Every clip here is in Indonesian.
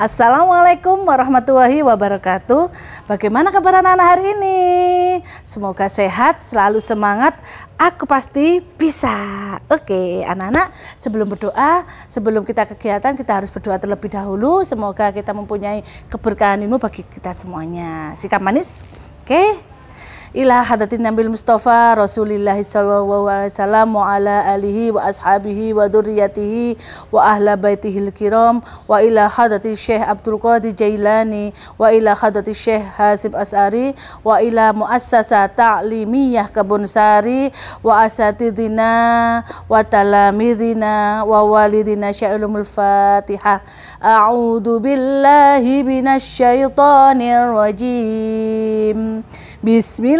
Assalamualaikum warahmatullahi wabarakatuh. Bagaimana kabar anak-anak hari ini? Semoga sehat, selalu semangat. Aku pasti bisa. Oke, anak-anak, sebelum berdoa, sebelum kita kegiatan, kita harus berdoa terlebih dahulu. Semoga kita mempunyai keberkahan ilmu bagi kita semuanya. Sikap manis. Oke ila hadatin Nabil Mustafa rasulillahi sallallahu alaihi wasallam wa ala alihi wa ashabihi wa dzurriyyatihi wa ahla baitihil kiram wa ila hadati Syekh Abdul Qadir Jailani wa ila hadati Syekh Hasib Asari wa ila muassasah ta'limiyah sari wa asatidina wa talamidina wa walidina Syailumul Fatihah A'udzu billahi minasy syaithanir rajim Bismillah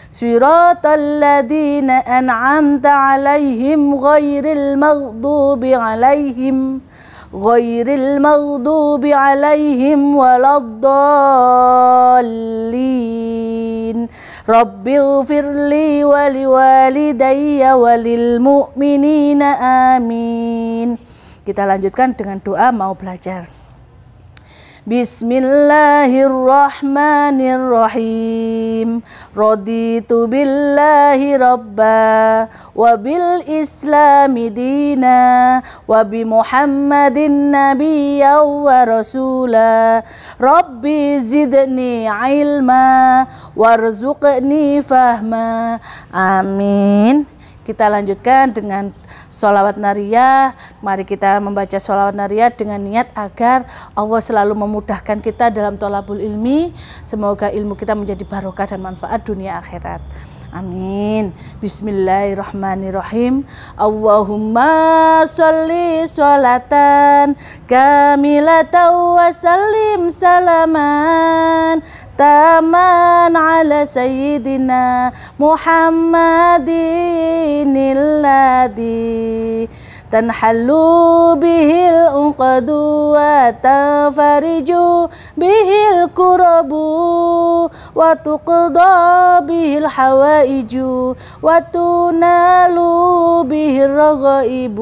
صراط الذين أنعمت عليهم غير المغضوب عليهم غير المغضوب عليهم ولا الضالين رب اغفر لي ولوالدي وللمؤمنين آمين Kita lanjutkan dengan doa mau belajar. بسم الله الرحمن الرحيم رضيت بالله ربا وبالإسلام دينا وبمحمد نبيا ورسولا ربي زدني علما وارزقني فهما آمين Kita lanjutkan dengan sholawat nariyah. Mari kita membaca sholawat nariyah dengan niat agar Allah selalu memudahkan kita dalam tolabul ilmi. Semoga ilmu kita menjadi barokah dan manfaat dunia akhirat. Amin. Bismillahirrahmanirrahim. Allahumma sholli sholatan kamilatan wa sallim salaman الرحمن على سيدنا محمد الذي تنحل به الأنقد وتنفرج به الكرب وتقضى به الحوائج وتنال به الرغائب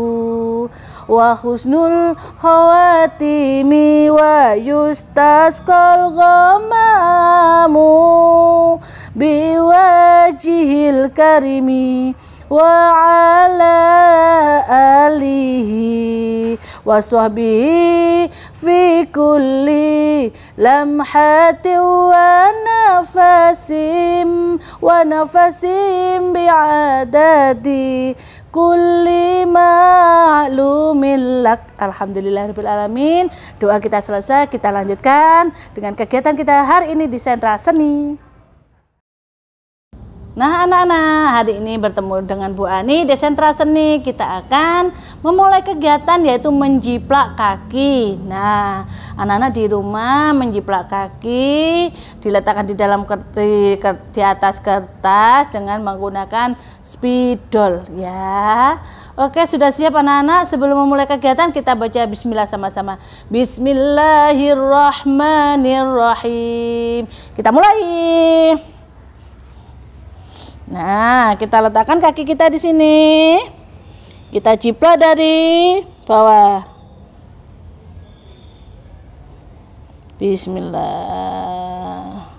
wa husnul khawatimi wa kol ghamamu biwajihil karimi وعلى آله وصحبه في كل لمحة ونفس ونفس بعدد كل معلوم لك Alhamdulillahirrahmanirrahim Doa kita selesai, kita lanjutkan dengan kegiatan kita hari ini di sentra seni Nah, anak-anak, hari ini bertemu dengan Bu Ani Desentra Seni. Kita akan memulai kegiatan yaitu menjiplak kaki. Nah, anak-anak di rumah menjiplak kaki diletakkan di dalam kerti, di atas kertas dengan menggunakan spidol ya. Oke, sudah siap anak-anak? Sebelum memulai kegiatan kita baca bismillah sama-sama. Bismillahirrahmanirrahim. Kita mulai. Nah, kita letakkan kaki kita di sini. Kita jiplak dari bawah. Bismillah.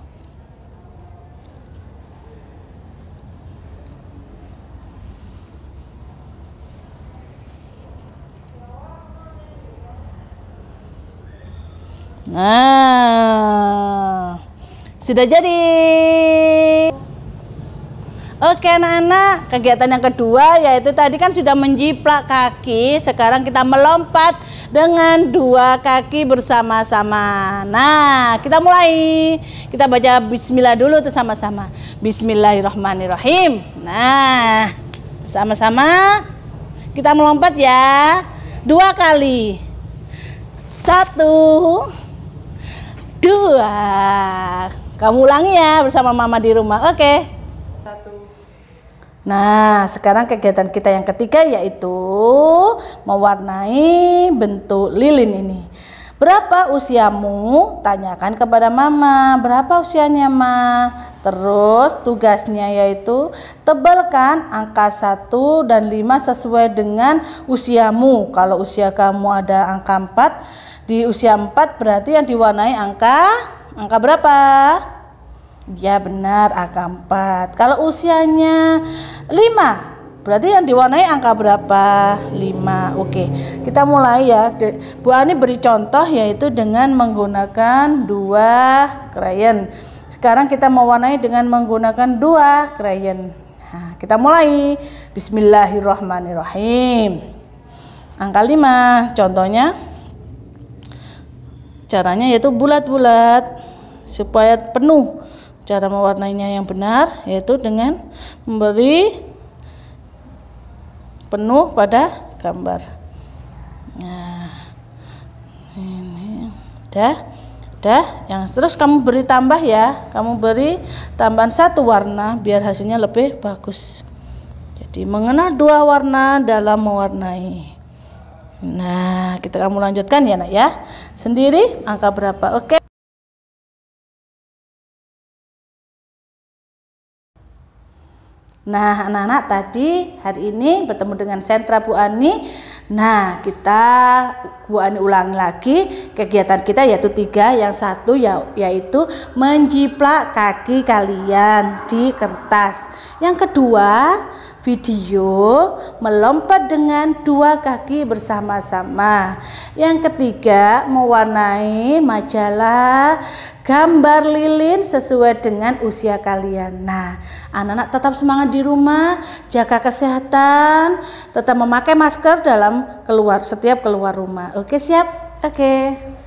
Nah, sudah jadi. Oke anak-anak, kegiatan yang kedua yaitu tadi kan sudah menjiplak kaki, sekarang kita melompat dengan dua kaki bersama-sama. Nah, kita mulai. Kita baca bismillah dulu tuh sama-sama. Bismillahirrahmanirrahim. Nah, sama-sama kita melompat ya. Dua kali. Satu, dua. Kamu ulangi ya bersama mama di rumah. Oke. Satu, Nah, sekarang kegiatan kita yang ketiga yaitu mewarnai bentuk lilin ini. Berapa usiamu? Tanyakan kepada mama. Berapa usianya, Ma? Terus tugasnya yaitu tebalkan angka 1 dan 5 sesuai dengan usiamu. Kalau usia kamu ada angka 4, di usia 4 berarti yang diwarnai angka angka berapa? Ya benar angka 4 Kalau usianya 5 Berarti yang diwarnai angka berapa? 5 Oke kita mulai ya Bu Ani beri contoh yaitu dengan menggunakan dua krayon Sekarang kita mewarnai dengan menggunakan dua krayon nah, Kita mulai Bismillahirrahmanirrahim Angka 5 contohnya Caranya yaitu bulat-bulat supaya penuh Cara mewarnainya yang benar yaitu dengan memberi penuh pada gambar. Nah, ini udah, udah. Yang terus kamu beri tambah ya, kamu beri tambahan satu warna biar hasilnya lebih bagus. Jadi mengenal dua warna dalam mewarnai. Nah, kita kamu lanjutkan ya nak ya. Sendiri angka berapa? Oke. Nah, anak-anak tadi hari ini bertemu dengan sentra Bu Ani. Nah, kita Bu Ani ulangi lagi kegiatan kita yaitu tiga. Yang satu ya, yaitu menjiplak kaki kalian di kertas. Yang kedua, video melompat dengan dua kaki bersama-sama. Yang ketiga, mewarnai majalah gambar lilin sesuai dengan usia kalian. Nah, anak-anak tetap semangat di rumah, jaga kesehatan, tetap memakai masker dalam keluar setiap keluar rumah. Oke, siap? Oke.